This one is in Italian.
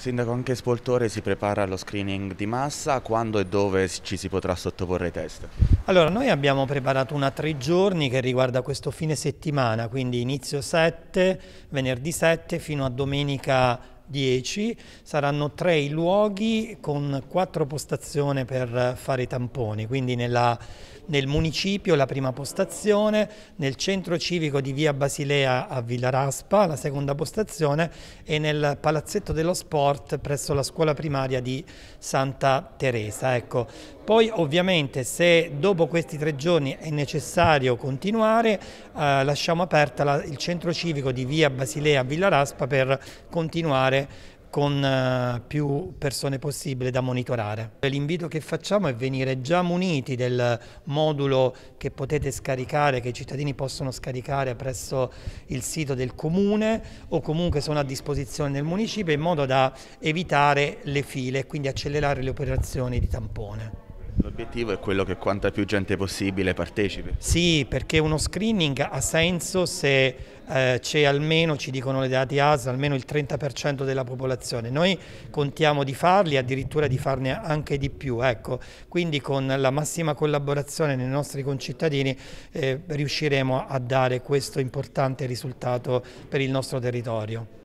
Sindaco, anche Spoltore si prepara allo screening di massa, quando e dove ci si potrà sottoporre ai test? Allora, noi abbiamo preparato una tre giorni che riguarda questo fine settimana, quindi inizio 7, venerdì 7 fino a domenica 10, saranno tre i luoghi con quattro postazioni per fare i tamponi, quindi nella, nel municipio la prima postazione, nel centro civico di via Basilea a Villa Raspa la seconda postazione e nel palazzetto dello sport presso la scuola primaria di Santa Teresa. Ecco, poi ovviamente se dopo questi tre giorni è necessario continuare eh, lasciamo aperta la, il centro civico di via Basilea Villa Raspa per continuare con eh, più persone possibile da monitorare. L'invito che facciamo è venire già muniti del modulo che potete scaricare, che i cittadini possono scaricare presso il sito del comune o comunque sono a disposizione del municipio in modo da evitare le file e quindi accelerare le operazioni di tampone. L'obiettivo è quello che quanta più gente possibile partecipi. Sì, perché uno screening ha senso se eh, c'è almeno, ci dicono le dati AS, almeno il 30% della popolazione. Noi contiamo di farli, addirittura di farne anche di più. Ecco. Quindi con la massima collaborazione dei nostri concittadini eh, riusciremo a dare questo importante risultato per il nostro territorio.